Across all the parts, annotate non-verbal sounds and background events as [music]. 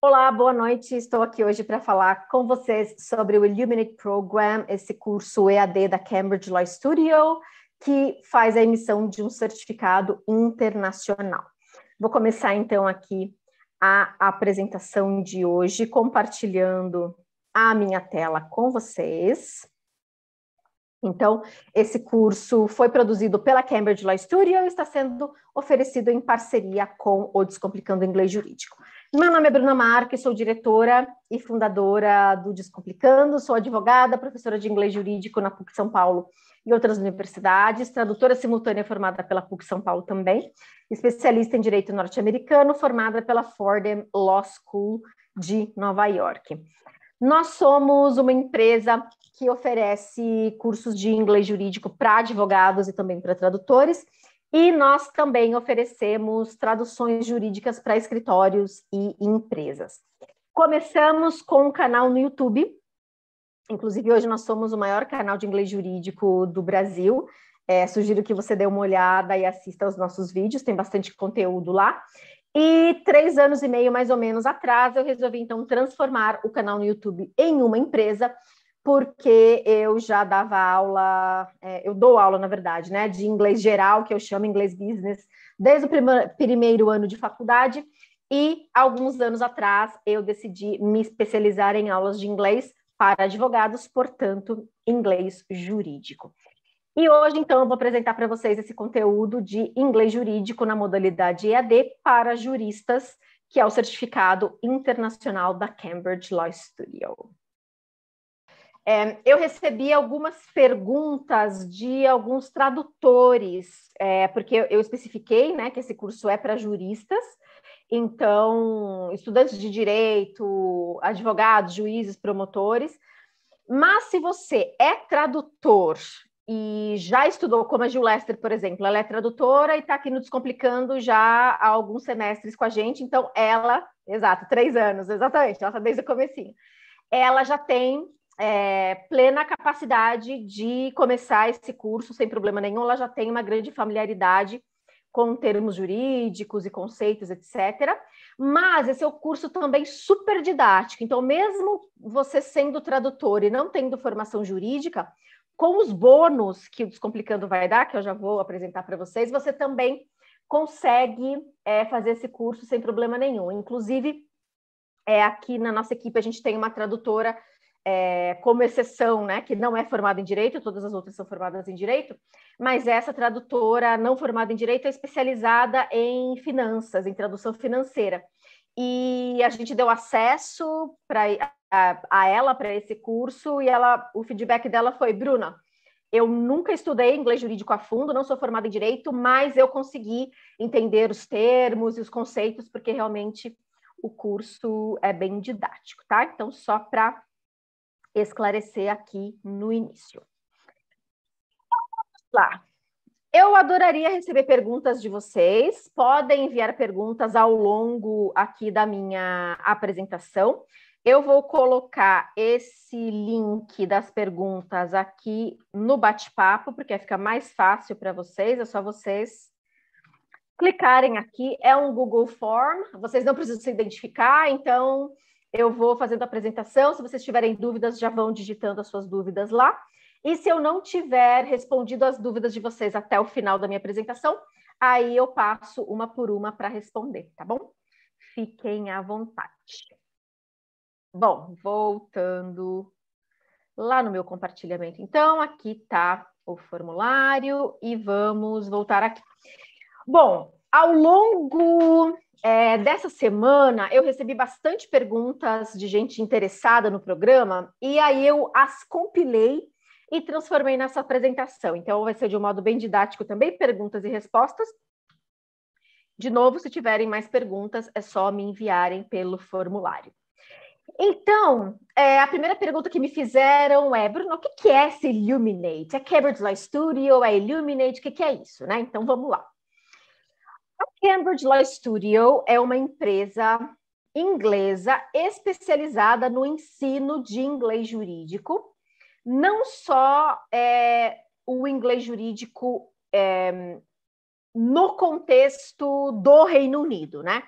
Olá, boa noite. Estou aqui hoje para falar com vocês sobre o Illuminate Program, esse curso EAD da Cambridge Law Studio, que faz a emissão de um certificado internacional. Vou começar então aqui a apresentação de hoje, compartilhando a minha tela com vocês. Então, esse curso foi produzido pela Cambridge Law Studio e está sendo oferecido em parceria com o Descomplicando Inglês Jurídico. Meu nome é Bruna Marques, sou diretora e fundadora do Descomplicando, sou advogada, professora de inglês jurídico na PUC São Paulo e outras universidades, tradutora simultânea formada pela PUC São Paulo também, especialista em direito norte-americano, formada pela Fordham Law School de Nova York. Nós somos uma empresa que oferece cursos de inglês jurídico para advogados e também para tradutores e nós também oferecemos traduções jurídicas para escritórios e empresas. Começamos com um canal no YouTube. Inclusive, hoje nós somos o maior canal de inglês jurídico do Brasil. É, sugiro que você dê uma olhada e assista aos nossos vídeos, tem bastante conteúdo lá. E três anos e meio, mais ou menos, atrás, eu resolvi então transformar o canal no YouTube em uma empresa porque eu já dava aula, é, eu dou aula, na verdade, né, de inglês geral, que eu chamo inglês business, desde o primeiro, primeiro ano de faculdade. E alguns anos atrás eu decidi me especializar em aulas de inglês para advogados, portanto, inglês jurídico. E hoje, então, eu vou apresentar para vocês esse conteúdo de inglês jurídico na modalidade EAD para juristas, que é o certificado internacional da Cambridge Law Studio. É, eu recebi algumas perguntas de alguns tradutores, é, porque eu especifiquei né, que esse curso é para juristas, então, estudantes de direito, advogados, juízes, promotores. Mas se você é tradutor e já estudou, como a Gil Lester, por exemplo, ela é tradutora e está aqui no Descomplicando já há alguns semestres com a gente, então ela, exato, três anos, exatamente, ela está desde o comecinho. Ela já tem é, plena capacidade de começar esse curso sem problema nenhum, ela já tem uma grande familiaridade com termos jurídicos e conceitos, etc. Mas esse é o curso também super didático. Então, mesmo você sendo tradutor e não tendo formação jurídica, com os bônus que o Descomplicando vai dar, que eu já vou apresentar para vocês, você também consegue é, fazer esse curso sem problema nenhum. Inclusive, é, aqui na nossa equipe a gente tem uma tradutora é, como exceção, né, que não é formada em direito, todas as outras são formadas em direito, mas essa tradutora não formada em direito é especializada em finanças, em tradução financeira. E a gente deu acesso pra, a, a ela para esse curso e ela, o feedback dela foi: Bruna, eu nunca estudei inglês jurídico a fundo, não sou formada em direito, mas eu consegui entender os termos e os conceitos, porque realmente o curso é bem didático, tá? Então, só para esclarecer aqui no início. Vamos lá. Eu adoraria receber perguntas de vocês. Podem enviar perguntas ao longo aqui da minha apresentação. Eu vou colocar esse link das perguntas aqui no bate-papo, porque fica mais fácil para vocês, é só vocês clicarem aqui. É um Google Form, vocês não precisam se identificar, então eu vou fazendo a apresentação. Se vocês tiverem dúvidas, já vão digitando as suas dúvidas lá. E se eu não tiver respondido as dúvidas de vocês até o final da minha apresentação, aí eu passo uma por uma para responder, tá bom? Fiquem à vontade. Bom, voltando lá no meu compartilhamento. Então, aqui está o formulário e vamos voltar aqui. Bom, ao longo é, dessa semana eu recebi bastante perguntas de gente interessada no programa e aí eu as compilei e transformei nessa apresentação. Então vai ser de um modo bem didático também, perguntas e respostas. De novo, se tiverem mais perguntas, é só me enviarem pelo formulário. Então, é, a primeira pergunta que me fizeram é, Bruno, o que, que é esse Illuminate? É Cambridge Law Studio? É Illuminate? O que, que é isso? Né? Então, vamos lá. A Cambridge Law Studio é uma empresa inglesa especializada no ensino de inglês jurídico, não só é, o inglês jurídico é, no contexto do Reino Unido, né?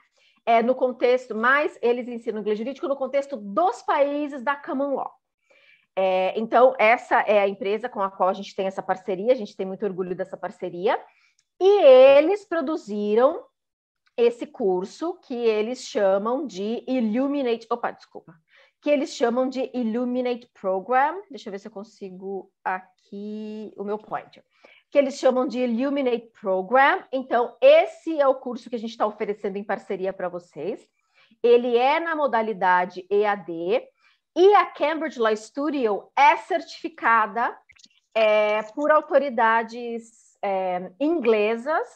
É, no contexto, mas eles ensinam inglês jurídico no contexto dos países da Common Law. É, então, essa é a empresa com a qual a gente tem essa parceria, a gente tem muito orgulho dessa parceria. E eles produziram esse curso que eles chamam de Illuminate. Opa, desculpa. Que eles chamam de Illuminate Program. Deixa eu ver se eu consigo aqui o meu pointer. Que eles chamam de Illuminate Program. Então, esse é o curso que a gente está oferecendo em parceria para vocês. Ele é na modalidade EAD. E a Cambridge Law Studio é certificada é, por autoridades é, inglesas.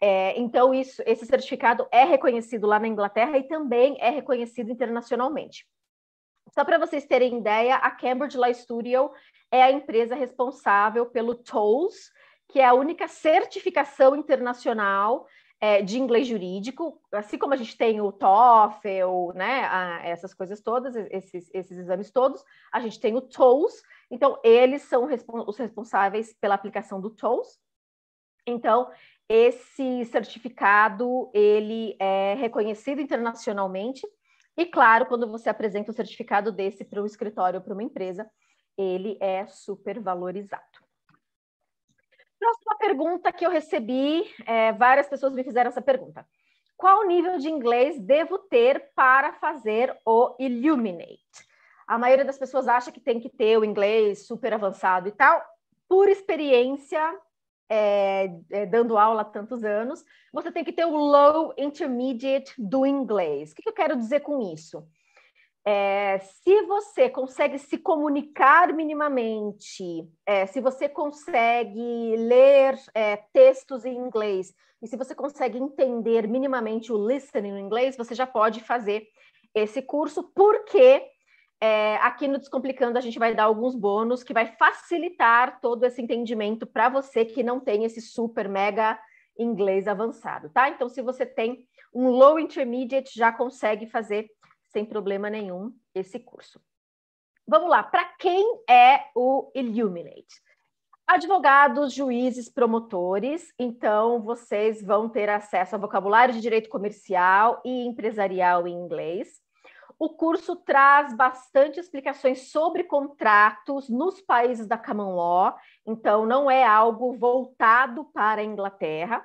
É, então, isso, esse certificado é reconhecido lá na Inglaterra e também é reconhecido internacionalmente. Só para vocês terem ideia, a Cambridge Law Studio é a empresa responsável pelo TOLS, que é a única certificação internacional é, de inglês jurídico, assim como a gente tem o TOEFL, né, a, essas coisas todas, esses, esses exames todos, a gente tem o TOLS, então, eles são os responsáveis pela aplicação do TOES. Então, esse certificado, ele é reconhecido internacionalmente. E, claro, quando você apresenta o um certificado desse para um escritório ou para uma empresa, ele é super valorizado. Próxima pergunta que eu recebi, é, várias pessoas me fizeram essa pergunta. Qual nível de inglês devo ter para fazer o Illuminate? A maioria das pessoas acha que tem que ter o inglês super avançado e tal. Por experiência, é, é, dando aula há tantos anos, você tem que ter o low intermediate do inglês. O que, que eu quero dizer com isso? É, se você consegue se comunicar minimamente, é, se você consegue ler é, textos em inglês e se você consegue entender minimamente o listening em inglês, você já pode fazer esse curso, porque é, aqui no Descomplicando a gente vai dar alguns bônus que vai facilitar todo esse entendimento para você que não tem esse super mega inglês avançado, tá? Então, se você tem um low intermediate, já consegue fazer sem problema nenhum esse curso. Vamos lá, para quem é o Illuminate? Advogados, juízes, promotores, então vocês vão ter acesso a vocabulário de direito comercial e empresarial em inglês. O curso traz bastante explicações sobre contratos nos países da Common Law, então não é algo voltado para a Inglaterra.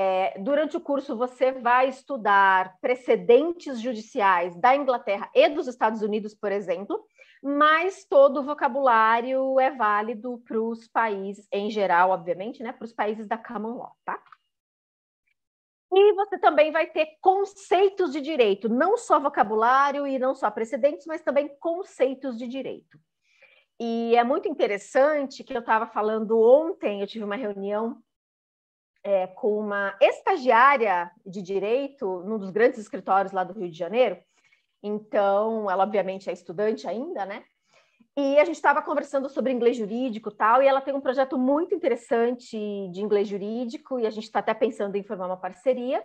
É, durante o curso, você vai estudar precedentes judiciais da Inglaterra e dos Estados Unidos, por exemplo, mas todo o vocabulário é válido para os países, em geral, obviamente, né, para os países da Common Law, tá? E você também vai ter conceitos de direito, não só vocabulário e não só precedentes, mas também conceitos de direito. E é muito interessante que eu estava falando ontem, eu tive uma reunião é, com uma estagiária de direito num dos grandes escritórios lá do Rio de Janeiro. Então, ela obviamente é estudante ainda, né? E a gente estava conversando sobre inglês jurídico e tal, e ela tem um projeto muito interessante de inglês jurídico, e a gente está até pensando em formar uma parceria,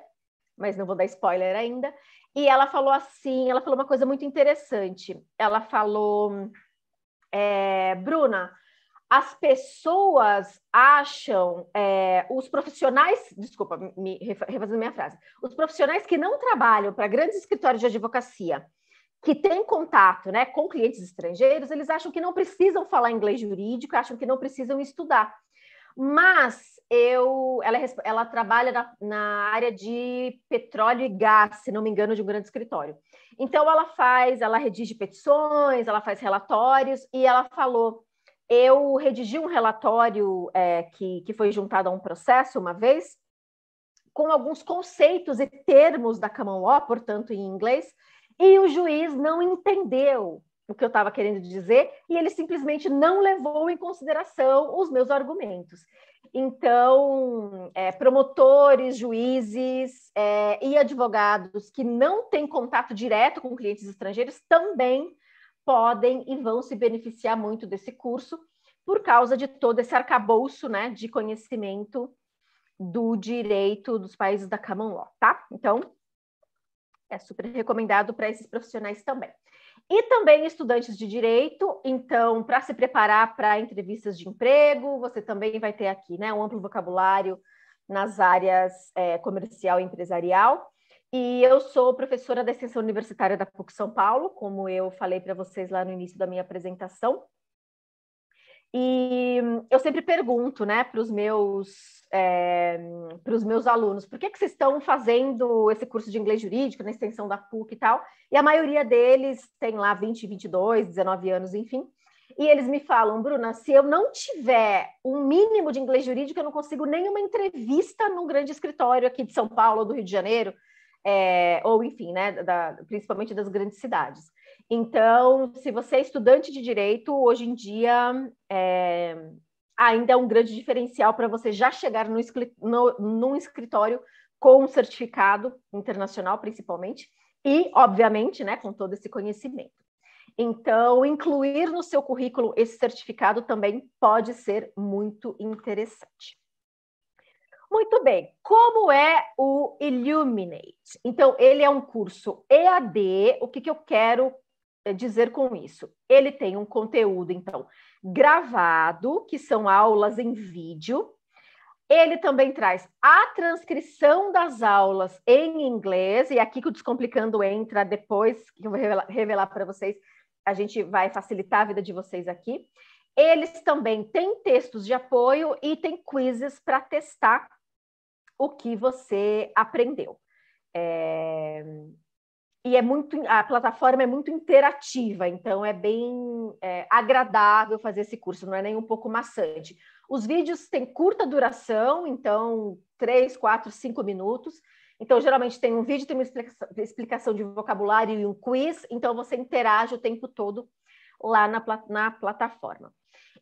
mas não vou dar spoiler ainda. E ela falou assim, ela falou uma coisa muito interessante. Ela falou, é, Bruna, as pessoas acham, é, os profissionais, desculpa, me, refazendo minha frase, os profissionais que não trabalham para grandes escritórios de advocacia que têm contato né, com clientes estrangeiros, eles acham que não precisam falar inglês jurídico, acham que não precisam estudar. Mas eu, ela, é ela trabalha na, na, área de petróleo e gás, se não me engano, de um grande escritório. Então ela faz, ela redige petições, ela faz relatórios e ela falou: eu redigi um relatório é, que, que foi juntado a um processo uma vez com alguns conceitos e termos da common law, portanto em inglês, e o juiz não entendeu o que eu estava querendo dizer e ele simplesmente não levou em consideração os meus argumentos. Então, é, promotores, juízes é, e advogados que não têm contato direto com clientes estrangeiros também podem e vão se beneficiar muito desse curso por causa de todo esse arcabouço né, de conhecimento do direito dos países da common law, tá? Então, é super recomendado para esses profissionais também. E também estudantes de direito, então, para se preparar para entrevistas de emprego, você também vai ter aqui né, um amplo vocabulário nas áreas é, comercial e empresarial. E eu sou professora da extensão universitária da PUC São Paulo, como eu falei para vocês lá no início da minha apresentação. E hum, eu sempre pergunto, né, para os meus é, para os meus alunos, por que, que vocês estão fazendo esse curso de inglês jurídico na extensão da PUC e tal? E a maioria deles tem lá 20, 22, 19 anos, enfim. E eles me falam, Bruna, se eu não tiver um mínimo de inglês jurídico, eu não consigo nenhuma entrevista num grande escritório aqui de São Paulo, do Rio de Janeiro, é, ou enfim, né, da, principalmente das grandes cidades. Então, se você é estudante de direito, hoje em dia é, ainda é um grande diferencial para você já chegar no, no, num escritório com um certificado internacional, principalmente, e, obviamente, né, com todo esse conhecimento. Então, incluir no seu currículo esse certificado também pode ser muito interessante. Muito bem, como é o Illuminate? Então, ele é um curso EAD. O que, que eu quero eh, dizer com isso? Ele tem um conteúdo, então, gravado, que são aulas em vídeo. Ele também traz a transcrição das aulas em inglês, e aqui que o Descomplicando entra depois, que eu vou revelar para vocês, a gente vai facilitar a vida de vocês aqui. Eles também têm textos de apoio e tem quizzes para testar o que você aprendeu. É e é muito a plataforma é muito interativa, então é bem é, agradável fazer esse curso, não é nem um pouco maçante. Os vídeos têm curta duração, então três, quatro, cinco minutos. Então, geralmente tem um vídeo, tem uma explicação de vocabulário e um quiz, então você interage o tempo todo lá na, na plataforma.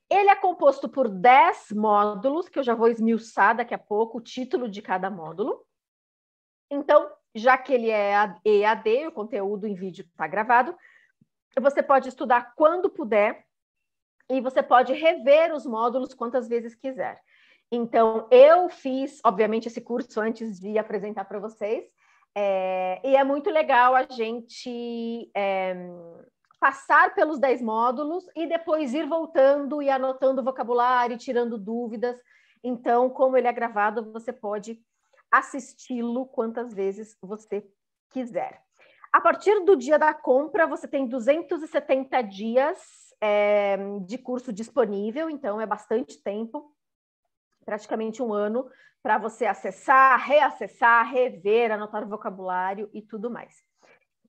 Ele é composto por dez módulos, que eu já vou esmiuçar daqui a pouco o título de cada módulo. Então, já que ele é EAD, o conteúdo em vídeo está gravado, você pode estudar quando puder e você pode rever os módulos quantas vezes quiser. Então, eu fiz, obviamente, esse curso antes de apresentar para vocês, é, e é muito legal a gente é, passar pelos 10 módulos e depois ir voltando e anotando vocabulário, tirando dúvidas. Então, como ele é gravado, você pode assisti-lo quantas vezes você quiser. A partir do dia da compra, você tem 270 dias é, de curso disponível, então é bastante tempo praticamente um ano para você acessar, reacessar, rever, anotar o vocabulário e tudo mais.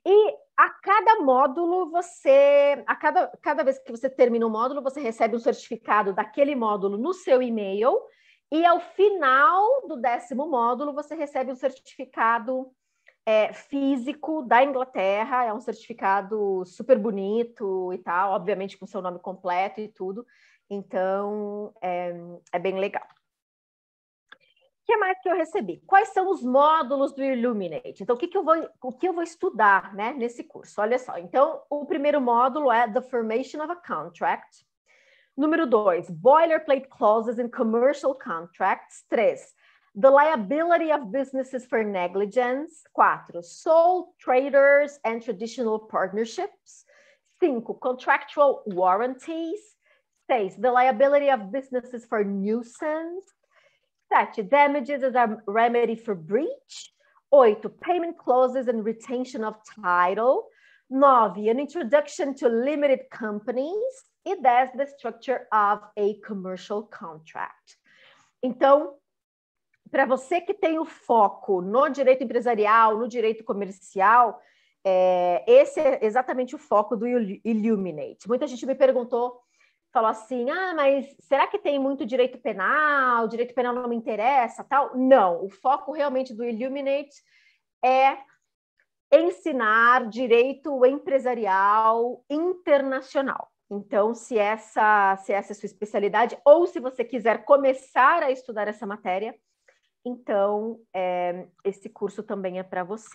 E a cada módulo, você, a cada, cada vez que você termina um módulo, você recebe um certificado daquele módulo no seu e-mail, e ao final do décimo módulo, você recebe um certificado é, físico da Inglaterra, é um certificado super bonito e tal, obviamente com seu nome completo e tudo. Então, é, é bem legal. O que mais que eu recebi? Quais são os módulos do Illuminate? Então, o que, que, eu, vou, o que eu vou estudar né, nesse curso? Olha só, então, o primeiro módulo é The Formation of a Contract, Número dois, boilerplate clauses in commercial contracts. Três, the liability of businesses for negligence. Quatro, sole traders and traditional partnerships. Cinco, contractual warranties. Seis, the liability of businesses for nuisance. Sete, damages as a remedy for breach. Oito, payment clauses and retention of title. Nove, an introduction to limited companies. e that's the structure of a commercial contract. Então, para você que tem o foco no direito empresarial, no direito comercial, é, esse é exatamente o foco do Illuminate. Muita gente me perguntou, falou assim: ah, mas será que tem muito direito penal? Direito penal não me interessa, tal? Não, o foco realmente do Illuminate é ensinar direito empresarial internacional. Então, se essa, se essa é a sua especialidade, ou se você quiser começar a estudar essa matéria, então é, esse curso também é para você.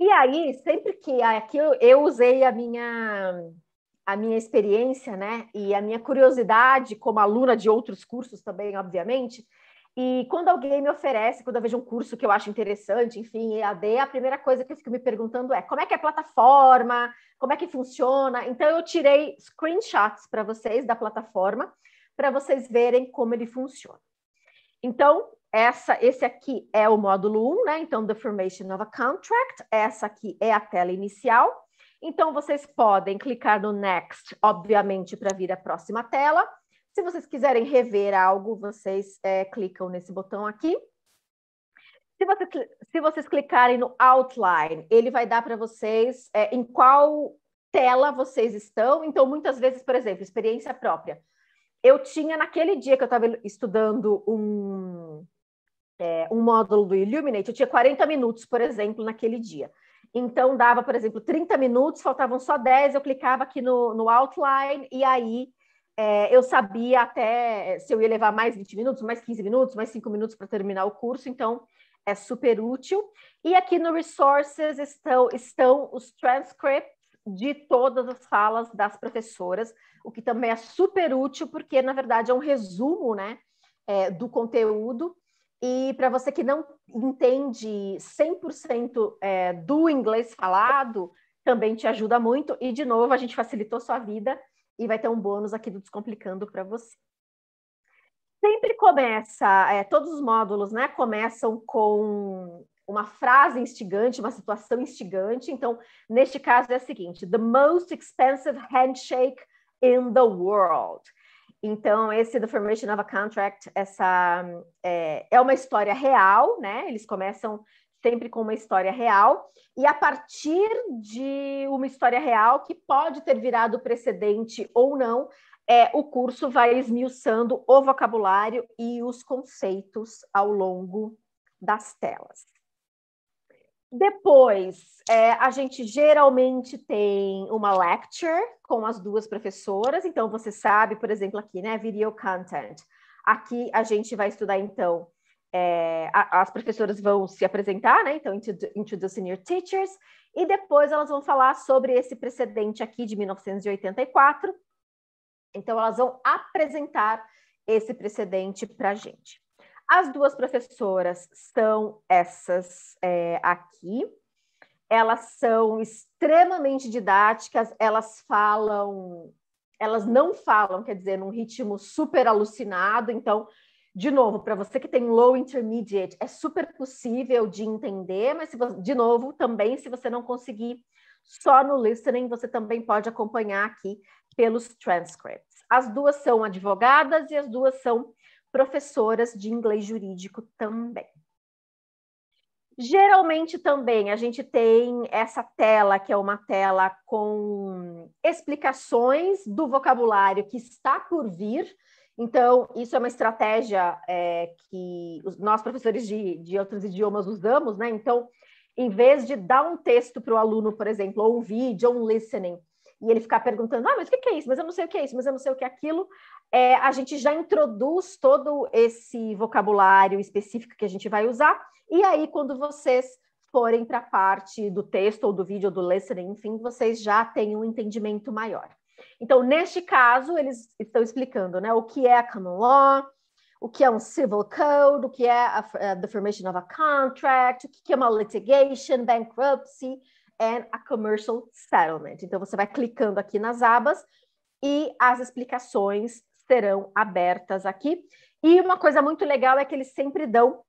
E aí, sempre que aqui ah, é eu, eu usei a minha a minha experiência, né, e a minha curiosidade como aluna de outros cursos também, obviamente, e quando alguém me oferece, quando eu vejo um curso que eu acho interessante, enfim, EAD, a primeira coisa que eu fico me perguntando é como é que é a plataforma, como é que funciona. Então, eu tirei screenshots para vocês da plataforma, para vocês verem como ele funciona. Então, essa, esse aqui é o módulo 1, né? Então, The Formation of a Contract. Essa aqui é a tela inicial. Então, vocês podem clicar no Next, obviamente, para vir à próxima tela. Se vocês quiserem rever algo, vocês é, clicam nesse botão aqui. Se, você, se vocês clicarem no outline, ele vai dar para vocês é, em qual tela vocês estão. Então, muitas vezes, por exemplo, experiência própria. Eu tinha, naquele dia que eu estava estudando um, é, um módulo do Illuminate, eu tinha 40 minutos, por exemplo, naquele dia. Então, dava, por exemplo, 30 minutos, faltavam só 10, eu clicava aqui no, no outline e aí é, eu sabia até se eu ia levar mais 20 minutos, mais 15 minutos, mais 5 minutos para terminar o curso, então é super útil. E aqui no Resources estão, estão os transcripts de todas as falas das professoras, o que também é super útil, porque na verdade é um resumo né, é, do conteúdo. E para você que não entende 100% é, do inglês falado, também te ajuda muito. E, de novo, a gente facilitou sua vida e vai ter um bônus aqui do Descomplicando para você. Sempre começa, é, todos os módulos né, começam com uma frase instigante, uma situação instigante. Então, neste caso é a seguinte: The most expensive handshake in the world. Então, esse The Formation of a Contract, essa é, é uma história real, né? Eles começam sempre com uma história real, e a partir de uma história real, que pode ter virado precedente ou não, é, o curso vai esmiuçando o vocabulário e os conceitos ao longo das telas. Depois, é, a gente geralmente tem uma lecture com as duas professoras, então você sabe, por exemplo, aqui, né, video content. Aqui a gente vai estudar, então, é, as professoras vão se apresentar, né? Então, Introducing Your Teachers, e depois elas vão falar sobre esse precedente aqui de 1984. Então, elas vão apresentar esse precedente para a gente. As duas professoras são essas é, aqui. Elas são extremamente didáticas, elas falam, elas não falam, quer dizer, num ritmo super alucinado, então de novo, para você que tem low intermediate, é super possível de entender, mas você, de novo, também se você não conseguir só no listening, você também pode acompanhar aqui pelos transcripts. As duas são advogadas e as duas são professoras de inglês jurídico também. Geralmente também a gente tem essa tela, que é uma tela com explicações do vocabulário que está por vir. Então, isso é uma estratégia é, que nós, professores de, de outros idiomas, usamos, né? Então, em vez de dar um texto para o aluno, por exemplo, ou um vídeo, ou um listening, e ele ficar perguntando, ah, mas o que é isso? Mas eu não sei o que é isso, mas eu não sei o que é aquilo. É, a gente já introduz todo esse vocabulário específico que a gente vai usar, e aí, quando vocês forem para a parte do texto, ou do vídeo, ou do listening, enfim, vocês já têm um entendimento maior. Então, neste caso, eles estão explicando né, o que é a common law, o que é um civil code, o que é a, uh, the formation of a contract, o que é uma litigation, bankruptcy, and a commercial settlement. Então, você vai clicando aqui nas abas e as explicações serão abertas aqui. E uma coisa muito legal é que eles sempre dão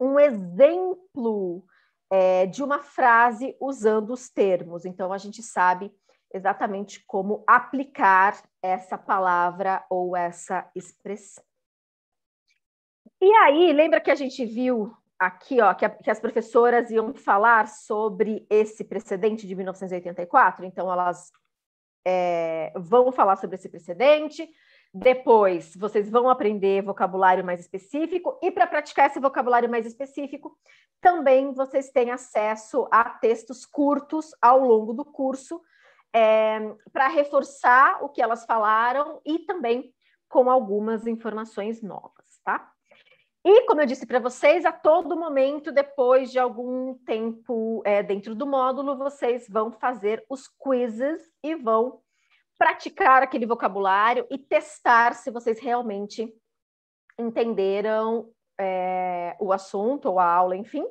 um exemplo é, de uma frase usando os termos. Então, a gente sabe exatamente como aplicar essa palavra ou essa expressão. E aí, lembra que a gente viu aqui, ó, que, a, que, as professoras iam falar sobre esse precedente de 1984? Então, elas é, vão falar sobre esse precedente. Depois, vocês vão aprender vocabulário mais específico. E para praticar esse vocabulário mais específico, também vocês têm acesso a textos curtos ao longo do curso é, para reforçar o que elas falaram e também com algumas informações novas, tá? E, como eu disse para vocês, a todo momento, depois de algum tempo é, dentro do módulo, vocês vão fazer os quizzes e vão praticar aquele vocabulário e testar se vocês realmente entenderam é, o assunto ou a aula, enfim.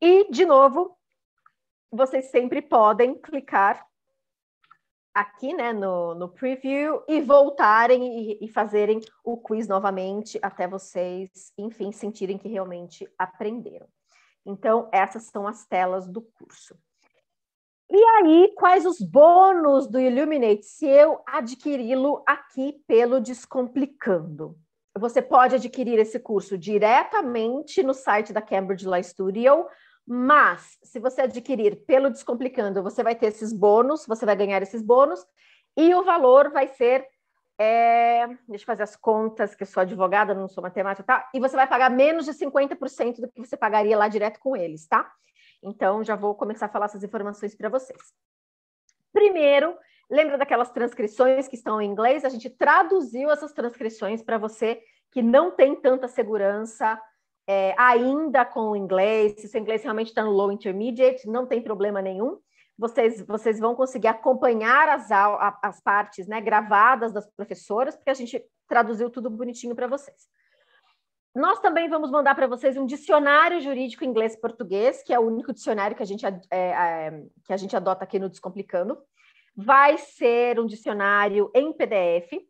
E, de novo, vocês sempre podem clicar aqui né, no, no preview e voltarem e, e, fazerem o quiz novamente até vocês, enfim, sentirem que realmente aprenderam. Então, essas são as telas do curso. E aí, quais os bônus do Illuminate se eu adquiri-lo aqui pelo Descomplicando? Você pode adquirir esse curso diretamente no site da Cambridge Law Studio mas, se você adquirir pelo Descomplicando, você vai ter esses bônus, você vai ganhar esses bônus, e o valor vai ser. É... deixa eu fazer as contas, que eu sou advogada, não sou matemática, tá? E você vai pagar menos de 50% do que você pagaria lá direto com eles, tá? Então, já vou começar a falar essas informações para vocês. Primeiro, lembra daquelas transcrições que estão em inglês? A gente traduziu essas transcrições para você que não tem tanta segurança é, ainda com o inglês, se o seu inglês realmente está no low intermediate, não tem problema nenhum. Vocês, vocês vão conseguir acompanhar as, as partes né, gravadas das professoras, porque a gente traduziu tudo bonitinho para vocês. Nós também vamos mandar para vocês um dicionário jurídico inglês-português, que é o único dicionário que a, gente, é, é, que a gente adota aqui no Descomplicando. Vai ser um dicionário em PDF,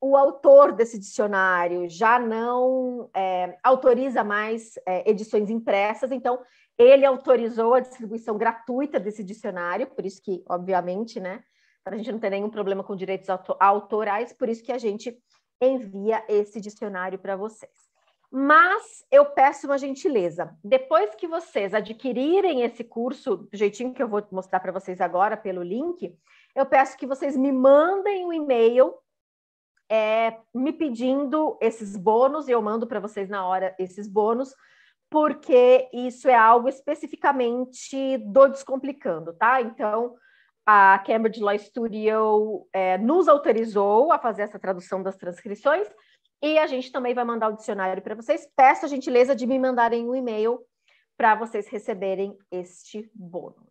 o autor desse dicionário já não é, autoriza mais é, edições impressas, então ele autorizou a distribuição gratuita desse dicionário, por isso que, obviamente, né, para a gente não ter nenhum problema com direitos autorais, por isso que a gente envia esse dicionário para vocês. Mas eu peço uma gentileza. Depois que vocês adquirirem esse curso, do jeitinho que eu vou mostrar para vocês agora pelo link, eu peço que vocês me mandem um e-mail é, me pedindo esses bônus, e eu mando para vocês na hora esses bônus, porque isso é algo especificamente do Descomplicando, tá? Então, a Cambridge Law Studio é, nos autorizou a fazer essa tradução das transcrições, e a gente também vai mandar o dicionário para vocês. Peço a gentileza de me mandarem um e-mail para vocês receberem este bônus.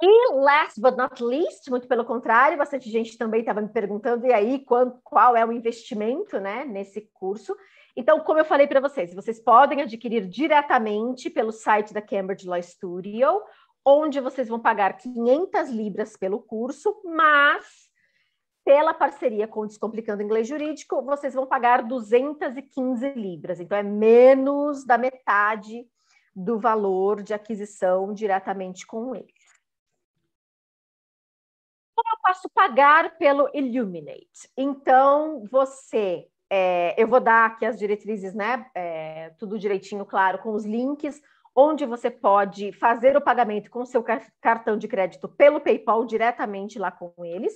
E last but not least, muito pelo contrário, bastante gente também estava me perguntando, e aí, qual, qual é o investimento né, nesse curso? Então, como eu falei para vocês, vocês podem adquirir diretamente pelo site da Cambridge Law Studio, onde vocês vão pagar 500 libras pelo curso, mas pela parceria com o Descomplicando Inglês Jurídico, vocês vão pagar 215 libras. Então, é menos da metade do valor de aquisição diretamente com ele. Como eu posso pagar pelo Illuminate? Então, você. É, eu vou dar aqui as diretrizes, né? É, tudo direitinho, claro, com os links, onde você pode fazer o pagamento com seu cartão de crédito pelo PayPal diretamente lá com eles.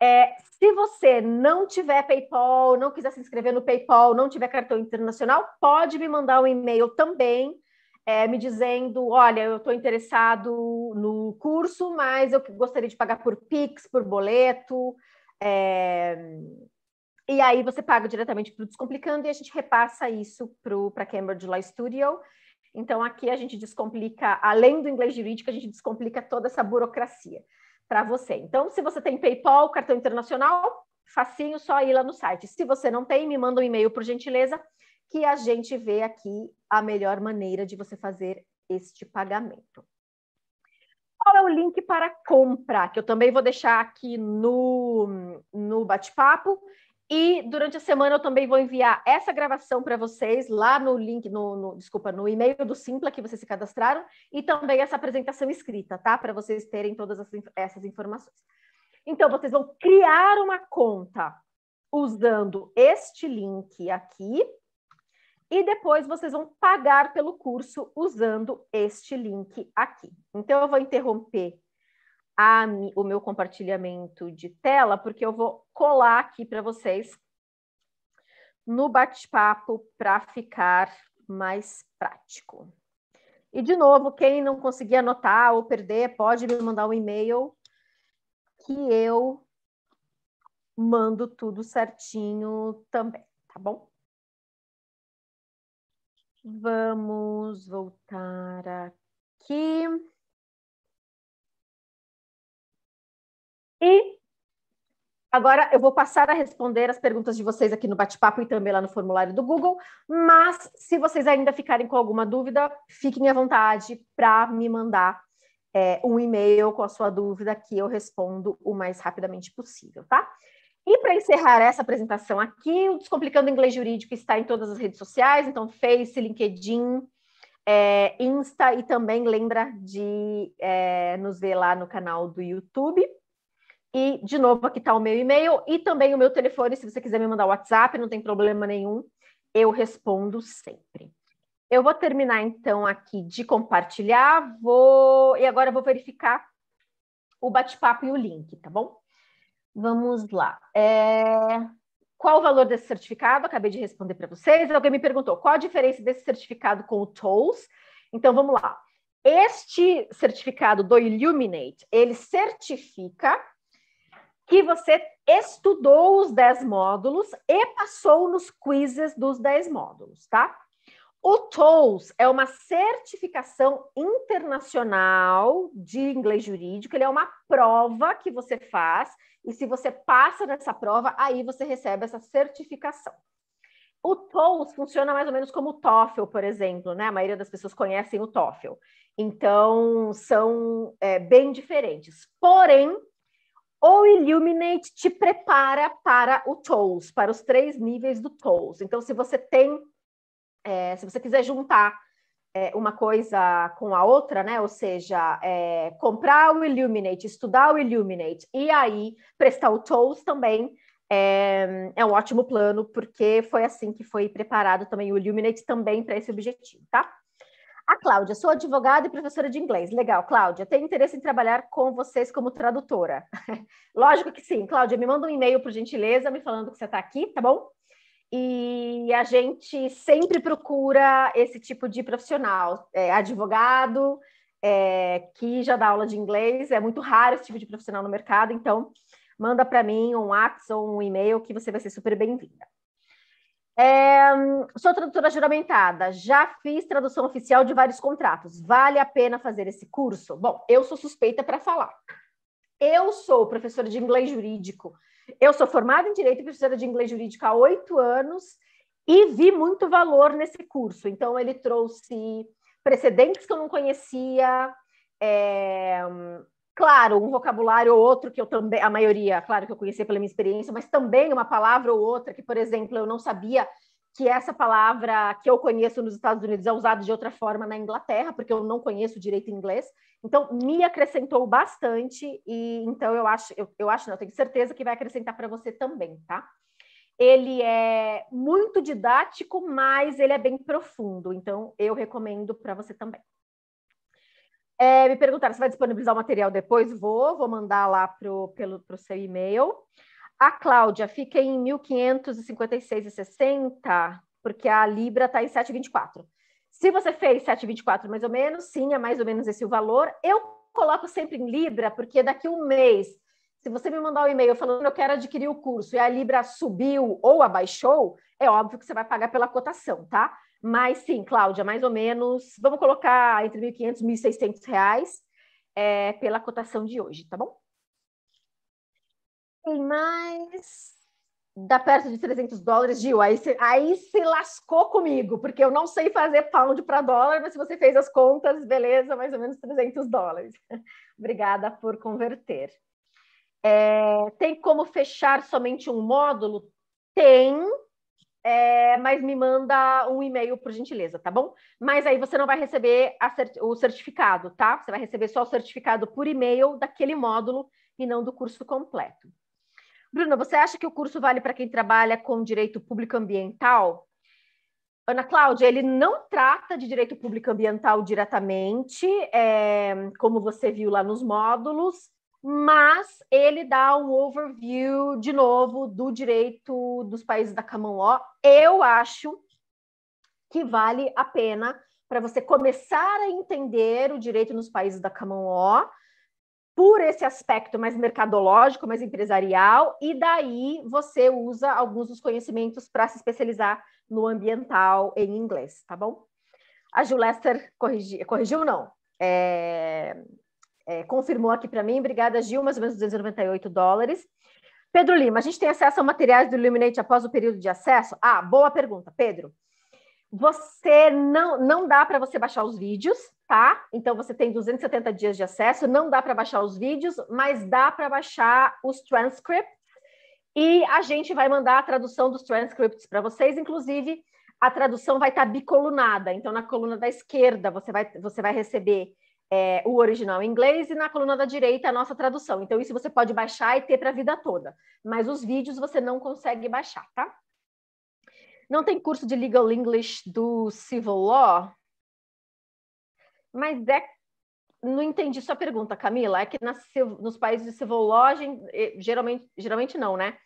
É, se você não tiver PayPal, não quiser se inscrever no PayPal, não tiver cartão internacional, pode me mandar um e-mail também é, me dizendo: olha, eu estou interessado no curso, mas eu gostaria de pagar por Pix, por boleto. É... E aí você paga diretamente para o Descomplicando e a gente repassa isso para a Cambridge Law Studio. Então aqui a gente descomplica, além do inglês jurídico, a gente descomplica toda essa burocracia para você. Então, se você tem PayPal, cartão internacional, facinho, só ir lá no site. Se você não tem, me manda um e-mail por gentileza que a gente vê aqui a melhor maneira de você fazer este pagamento. Qual é o link para compra? Que eu também vou deixar aqui no, no bate-papo. E durante a semana eu também vou enviar essa gravação para vocês lá no link, no, no desculpa, no e-mail do Simpla que vocês se cadastraram e também essa apresentação escrita, tá? Para vocês terem todas essas informações. Então, vocês vão criar uma conta usando este link aqui, e depois vocês vão pagar pelo curso usando este link aqui. Então, eu vou interromper a, o meu compartilhamento de tela, porque eu vou colar aqui para vocês no bate-papo para ficar mais prático. E, de novo, quem não conseguir anotar ou perder, pode me mandar um e-mail que eu mando tudo certinho também, tá bom? Vamos voltar aqui. E agora eu vou passar a responder as perguntas de vocês aqui no bate-papo e também lá no formulário do Google. Mas se vocês ainda ficarem com alguma dúvida, fiquem à vontade para me mandar é, um e-mail com a sua dúvida que eu respondo o mais rapidamente possível, tá? E para encerrar essa apresentação aqui, o Descomplicando Inglês Jurídico está em todas as redes sociais, então Face, LinkedIn, é, Insta e também lembra de é, nos ver lá no canal do YouTube. E, de novo, aqui está o meu e-mail e também o meu telefone, se você quiser me mandar WhatsApp, não tem problema nenhum, eu respondo sempre. Eu vou terminar, então, aqui de compartilhar, vou... e agora eu vou verificar o bate-papo e o link, tá bom? Vamos lá. É... Qual o valor desse certificado? Acabei de responder para vocês. Alguém me perguntou qual a diferença desse certificado com o TOLS. Então, vamos lá. Este certificado do Illuminate, ele certifica que você estudou os 10 módulos e passou nos quizzes dos 10 módulos, tá? O TOLS é uma certificação internacional de inglês jurídico, ele é uma prova que você faz, e se você passa nessa prova, aí você recebe essa certificação. O TOLS funciona mais ou menos como o TOEFL, por exemplo, né? A maioria das pessoas conhecem o TOEFL. Então, são é, bem diferentes. Porém, o Illuminate te prepara para o TOLS, para os três níveis do TOLS. Então, se você tem é, se você quiser juntar é, uma coisa com a outra, né? Ou seja, é, comprar o Illuminate, estudar o Illuminate e aí prestar o Tools também é, é um ótimo plano, porque foi assim que foi preparado também o Illuminate também para esse objetivo, tá? A Cláudia, sou advogada e professora de inglês. Legal, Cláudia, tenho interesse em trabalhar com vocês como tradutora. [laughs] Lógico que sim, Cláudia, me manda um e-mail, por gentileza, me falando que você está aqui, tá bom? e a gente sempre procura esse tipo de profissional, é, advogado, é, que já dá aula de inglês, é muito raro esse tipo de profissional no mercado, então manda para mim um WhatsApp ou um e-mail que você vai ser super bem-vinda. É, sou tradutora juramentada, já fiz tradução oficial de vários contratos. Vale a pena fazer esse curso? Bom, eu sou suspeita para falar. Eu sou professora de inglês jurídico eu sou formada em Direito e professora de inglês jurídico há oito anos e vi muito valor nesse curso. Então, ele trouxe precedentes que eu não conhecia, é, claro, um vocabulário ou outro que eu também, a maioria, claro que eu conhecia pela minha experiência, mas também uma palavra ou outra que, por exemplo, eu não sabia que essa palavra que eu conheço nos Estados Unidos é usada de outra forma na Inglaterra, porque eu não conheço direito inglês. Então, me acrescentou bastante e então eu acho, eu, eu acho, não, eu tenho certeza que vai acrescentar para você também, tá? Ele é muito didático, mas ele é bem profundo, então eu recomendo para você também. É, me perguntaram se vai disponibilizar o material depois. Vou, vou mandar lá pro, pelo, pro seu e-mail. A Cláudia fica em 1556,60, porque a Libra está em 724. Se você fez 7,24 mais ou menos, sim, é mais ou menos esse o valor. Eu coloco sempre em Libra, porque daqui um mês, se você me mandar um e-mail falando eu quero adquirir o curso e a Libra subiu ou abaixou, é óbvio que você vai pagar pela cotação, tá? Mas sim, Cláudia, mais ou menos, vamos colocar entre 1.500 e 1.600 reais é, pela cotação de hoje, tá bom? Tem mais. Dá perto de 300 dólares, Gil. Aí se, aí se lascou comigo, porque eu não sei fazer pound para dólar, mas se você fez as contas, beleza, mais ou menos 300 dólares. [laughs] Obrigada por converter. É, tem como fechar somente um módulo? Tem, é, mas me manda um e-mail, por gentileza, tá bom? Mas aí você não vai receber cert o certificado, tá? Você vai receber só o certificado por e-mail daquele módulo e não do curso completo. Bruna, você acha que o curso vale para quem trabalha com direito público ambiental? Ana Cláudia, ele não trata de direito público ambiental diretamente, é, como você viu lá nos módulos, mas ele dá um overview, de novo, do direito dos países da Commonwealth. Eu acho que vale a pena para você começar a entender o direito nos países da Commonwealth por esse aspecto mais mercadológico, mais empresarial, e daí você usa alguns dos conhecimentos para se especializar no ambiental em inglês, tá bom? A Gil Lester corrigi, corrigiu, não, é, é, confirmou aqui para mim, obrigada Gil, mais ou menos 298 dólares. Pedro Lima, a gente tem acesso a materiais do Illuminate após o período de acesso? Ah, boa pergunta, Pedro. Você não, não dá para você baixar os vídeos, tá? Então você tem 270 dias de acesso, não dá para baixar os vídeos, mas dá para baixar os transcripts e a gente vai mandar a tradução dos transcripts para vocês, inclusive a tradução vai estar tá bicolunada, então na coluna da esquerda você vai, você vai receber é, o original em inglês e na coluna da direita a nossa tradução. Então isso você pode baixar e ter para a vida toda, mas os vídeos você não consegue baixar, tá? Não tem curso de Legal English do Civil Law? Mas é não entendi sua pergunta, Camila. É que nas, nos países de silvologem, geralmente, geralmente não, né?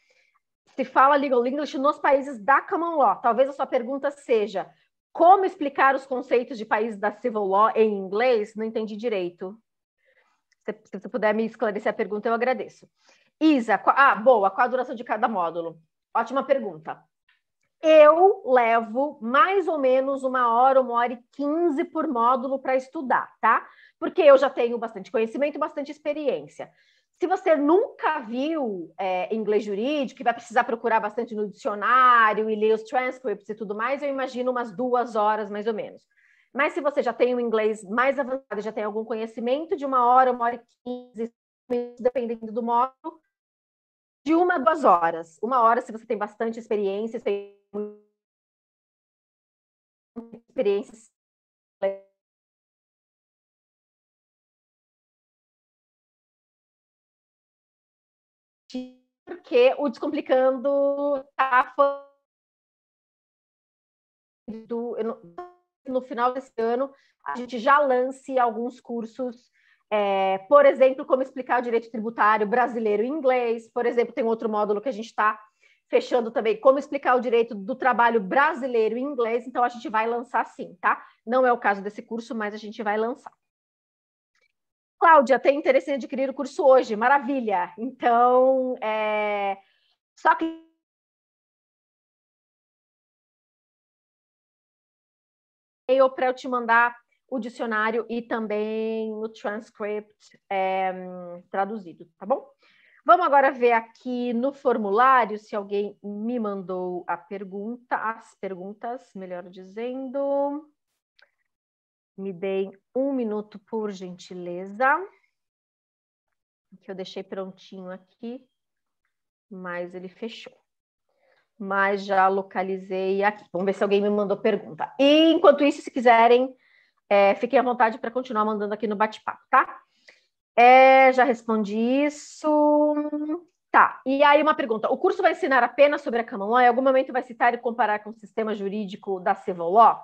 Se fala legal English nos países da common law. Talvez a sua pergunta seja como explicar os conceitos de países da civil law em inglês? Não entendi direito. Se, você puder me esclarecer a pergunta, eu agradeço. Isa, ah, boa, qual a duração de cada módulo? Ótima pergunta. Eu levo mais ou menos uma hora, uma hora e quinze por módulo para estudar, tá? Porque eu já tenho bastante conhecimento, bastante experiência. Se você nunca viu é, inglês jurídico, vai precisar procurar bastante no dicionário e ler os transcripts e tudo mais, eu imagino umas duas horas mais ou menos. Mas se você já tem um inglês mais avançado, já tem algum conhecimento de uma hora, uma hora e quinze, dependendo do módulo, de uma a duas horas. Uma hora se você tem bastante experiência, experiência experiências porque o Descomplicando tá do, no final desse ano a gente já lance alguns cursos, é, por exemplo, como explicar o direito tributário brasileiro em inglês, por exemplo, tem outro módulo que a gente está fechando também como explicar o direito do trabalho brasileiro em inglês, então a gente vai lançar sim, tá? Não é o caso desse curso, mas a gente vai lançar. Cláudia, tem interesse em adquirir o curso hoje, maravilha! Então, é... só que eu mail para eu te mandar o dicionário e também o transcript é, traduzido, tá bom? Vamos agora ver aqui no formulário se alguém me mandou a pergunta, as perguntas, melhor dizendo. Me deem um minuto, por gentileza, que eu deixei prontinho aqui, mas ele fechou. Mas já localizei aqui. Vamos ver se alguém me mandou pergunta. E, enquanto isso, se quiserem, é, fiquem à vontade para continuar mandando aqui no bate-papo, tá? É, já respondi isso tá. E aí uma pergunta. O curso vai ensinar apenas sobre a Common Law? Em algum momento vai citar e comparar com o sistema jurídico da Civil Law?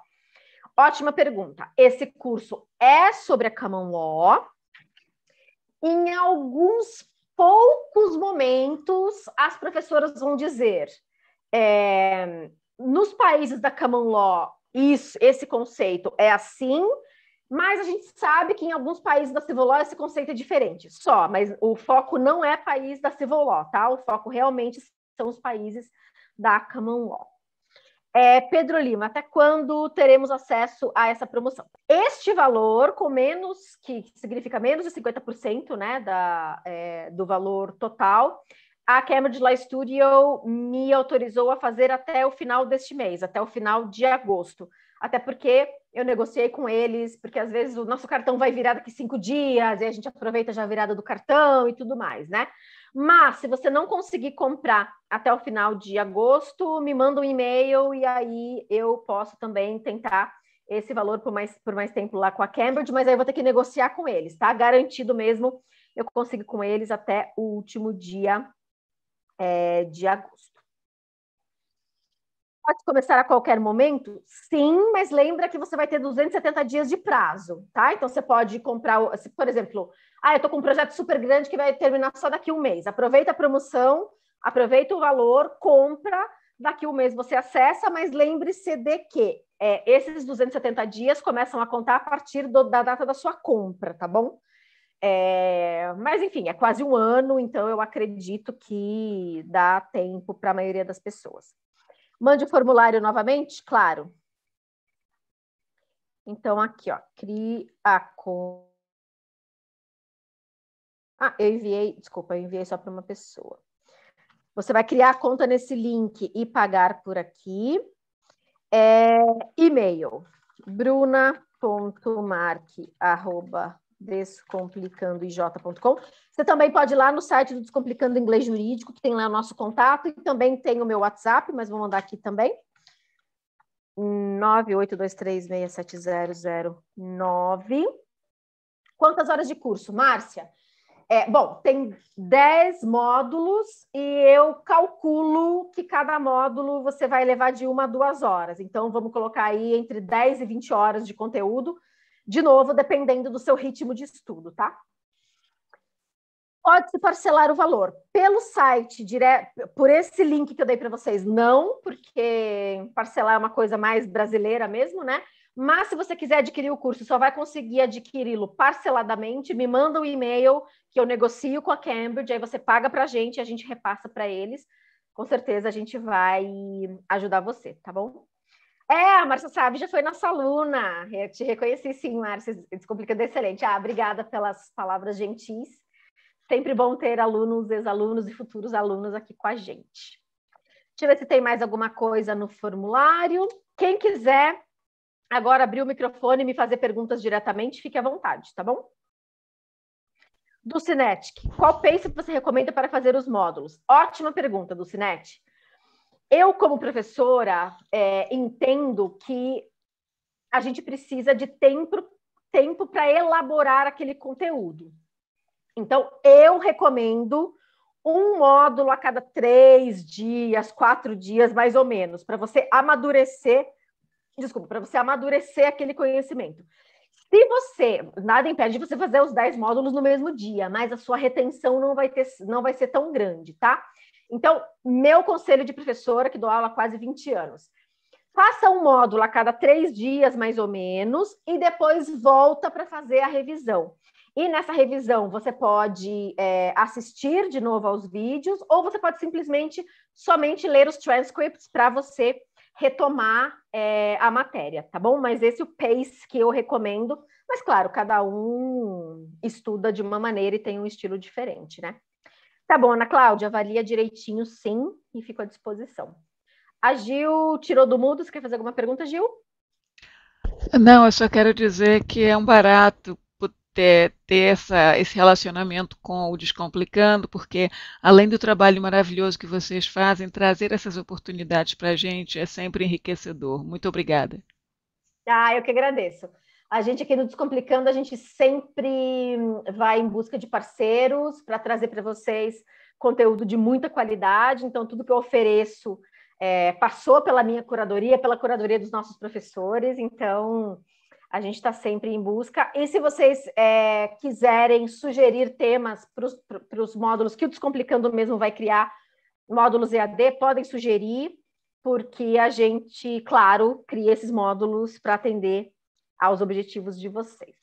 Ótima pergunta. Esse curso é sobre a Common Law. Em alguns poucos momentos, as professoras vão dizer... É, nos países da Common Law, isso, esse conceito é assim, mas a gente sabe que em alguns países da civil law esse conceito é diferente, só, mas o foco não é país da civil law, tá? O foco realmente são os países da common law. É, Pedro Lima, até quando teremos acesso a essa promoção? Este valor, com menos, que significa menos de 50% né, da, é, do valor total, a Cambridge Law Studio me autorizou a fazer até o final deste mês, até o final de agosto até porque eu negociei com eles, porque às vezes o nosso cartão vai virar daqui cinco dias, e a gente aproveita já a virada do cartão e tudo mais, né? Mas se você não conseguir comprar até o final de agosto, me manda um e-mail e aí eu posso também tentar esse valor por mais, por mais tempo lá com a Cambridge, mas aí eu vou ter que negociar com eles, tá? Garantido mesmo, eu consigo com eles até o último dia é, de agosto pode começar a qualquer momento? Sim, mas lembra que você vai ter 270 dias de prazo, tá? Então você pode comprar, por exemplo, ah, eu estou com um projeto super grande que vai terminar só daqui um mês. Aproveita a promoção, aproveita o valor, compra, daqui um mês você acessa, mas lembre-se de que é, esses 270 dias começam a contar a partir do, da data da sua compra, tá bom? É, mas enfim, é quase um ano, então eu acredito que dá tempo para a maioria das pessoas. Mande o formulário novamente, claro. Então, aqui, ó, crie a conta. Ah, eu enviei, desculpa, eu enviei só para uma pessoa. Você vai criar a conta nesse link e pagar por aqui. É, e-mail, bruna.marque.com arroba, descomplicandoij.com. Você também pode ir lá no site do Descomplicando Inglês Jurídico, que tem lá o nosso contato, e também tem o meu WhatsApp, mas vou mandar aqui também. 982367009. Quantas horas de curso, Márcia? É, bom, tem 10 módulos e eu calculo que cada módulo você vai levar de uma a duas horas. Então, vamos colocar aí entre 10 e 20 horas de conteúdo de novo, dependendo do seu ritmo de estudo, tá? Pode-se parcelar o valor pelo site, dire... por esse link que eu dei para vocês, não, porque parcelar é uma coisa mais brasileira mesmo, né? Mas se você quiser adquirir o curso, só vai conseguir adquiri-lo parceladamente. Me manda um e-mail que eu negocio com a Cambridge, aí você paga para a gente, e a gente repassa para eles. Com certeza a gente vai ajudar você, tá bom? É, a Márcia Sabe já foi nossa aluna. Eu te reconheci, sim, Márcia. Descomplicando excelente. Ah, obrigada pelas palavras gentis. Sempre bom ter alunos, ex-alunos e futuros alunos aqui com a gente. Deixa eu ver se tem mais alguma coisa no formulário. Quem quiser agora abrir o microfone e me fazer perguntas diretamente, fique à vontade, tá bom? Do Cinetic, qual pace você recomenda para fazer os módulos? Ótima pergunta, do Cinetic. Eu, como professora, é, entendo que a gente precisa de tempo tempo para elaborar aquele conteúdo. Então, eu recomendo um módulo a cada três dias, quatro dias, mais ou menos, para você amadurecer, desculpa, para você amadurecer aquele conhecimento. Se você, nada impede de você fazer os dez módulos no mesmo dia, mas a sua retenção não vai, ter, não vai ser tão grande, tá? Então, meu conselho de professora, que dou aula há quase 20 anos, faça um módulo a cada três dias, mais ou menos, e depois volta para fazer a revisão. E nessa revisão, você pode é, assistir de novo aos vídeos, ou você pode simplesmente somente ler os transcripts para você retomar é, a matéria, tá bom? Mas esse é o pace que eu recomendo. Mas, claro, cada um estuda de uma maneira e tem um estilo diferente, né? Tá bom, Ana Cláudia, avalia direitinho sim e fico à disposição. A Gil tirou do mudo, você quer fazer alguma pergunta, Gil? Não, eu só quero dizer que é um barato ter, ter essa, esse relacionamento com o Descomplicando, porque além do trabalho maravilhoso que vocês fazem, trazer essas oportunidades para a gente é sempre enriquecedor. Muito obrigada. Ah, eu que agradeço. A gente aqui no Descomplicando, a gente sempre vai em busca de parceiros para trazer para vocês conteúdo de muita qualidade. Então, tudo que eu ofereço é, passou pela minha curadoria, pela curadoria dos nossos professores. Então, a gente está sempre em busca. E se vocês é, quiserem sugerir temas para os módulos que o Descomplicando mesmo vai criar, módulos EAD, podem sugerir, porque a gente, claro, cria esses módulos para atender aos objetivos de vocês,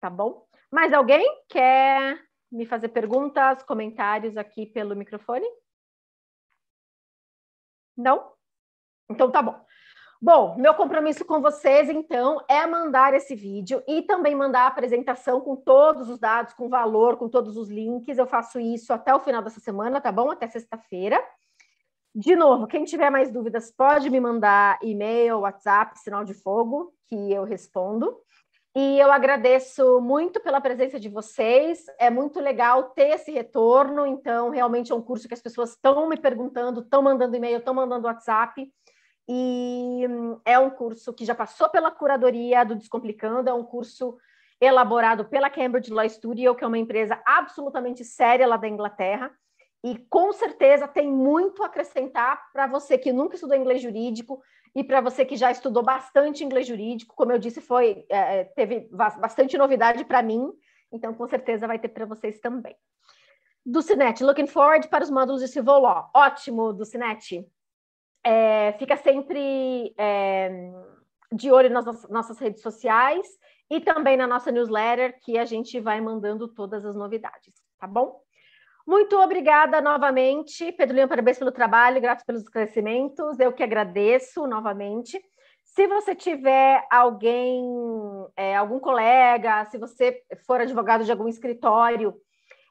tá bom? Mais alguém quer me fazer perguntas, comentários aqui pelo microfone? Não? Então tá bom. Bom, meu compromisso com vocês, então, é mandar esse vídeo e também mandar a apresentação com todos os dados, com valor, com todos os links. Eu faço isso até o final dessa semana, tá bom? Até sexta-feira. De novo, quem tiver mais dúvidas pode me mandar e-mail, WhatsApp, sinal de fogo, que eu respondo. E eu agradeço muito pela presença de vocês. É muito legal ter esse retorno. Então, realmente é um curso que as pessoas estão me perguntando, estão mandando e-mail, estão mandando WhatsApp. E hum, é um curso que já passou pela curadoria do Descomplicando, é um curso elaborado pela Cambridge Law Studio, que é uma empresa absolutamente séria lá da Inglaterra. E com certeza tem muito a acrescentar para você que nunca estudou inglês jurídico e para você que já estudou bastante inglês jurídico. Como eu disse, foi é, é teve bastante novidade para mim, então com certeza vai ter para vocês também. Do Cinet, looking forward para os módulos de Civil Law. Ótimo, do Cinet. É, fica sempre é, de olho nas nossas redes sociais e também na nossa newsletter, que a gente vai mandando todas as novidades, tá bom? Muito obrigada novamente, Pedro parabéns pelo trabalho, grato pelos esclarecimentos. Eu que agradeço novamente. Se você tiver alguém, é, algum colega, se você for advogado de algum escritório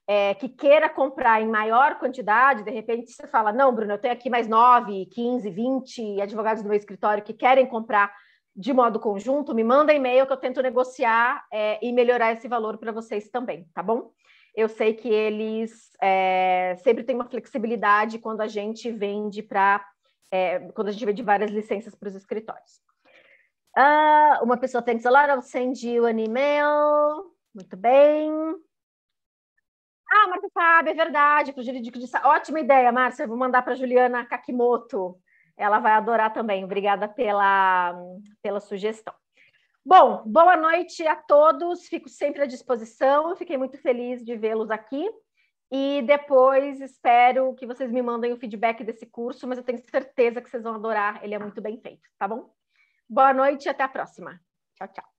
é, que queira comprar em maior quantidade, de repente você fala: Não, Bruno, eu tenho aqui mais 9, 15, 20 advogados do meu escritório que querem comprar de modo conjunto, me manda e-mail que eu tento negociar é, e melhorar esse valor para vocês também, tá bom? Eu sei que eles é, sempre têm uma flexibilidade quando a gente vende para é, eh, quando a gente vende várias licenças para os escritórios. Uh, uma pessoa tem que I'll send you an email. Muito bem. Ah, Marta sabe, é verdade, para o jurídico de Ótima ideia, Márcia. Vou mandar para Juliana Kakimoto. Ela vai adorar também. Obrigada pela, pela sugestão. Bom, boa noite a todos, fico sempre à disposição, fiquei muito feliz de vê-los aqui. E depois espero que vocês me mandem o feedback desse curso, mas eu tenho certeza que vocês vão adorar, ele é muito bem feito, tá bom? Boa noite e até a próxima. Tchau, tchau.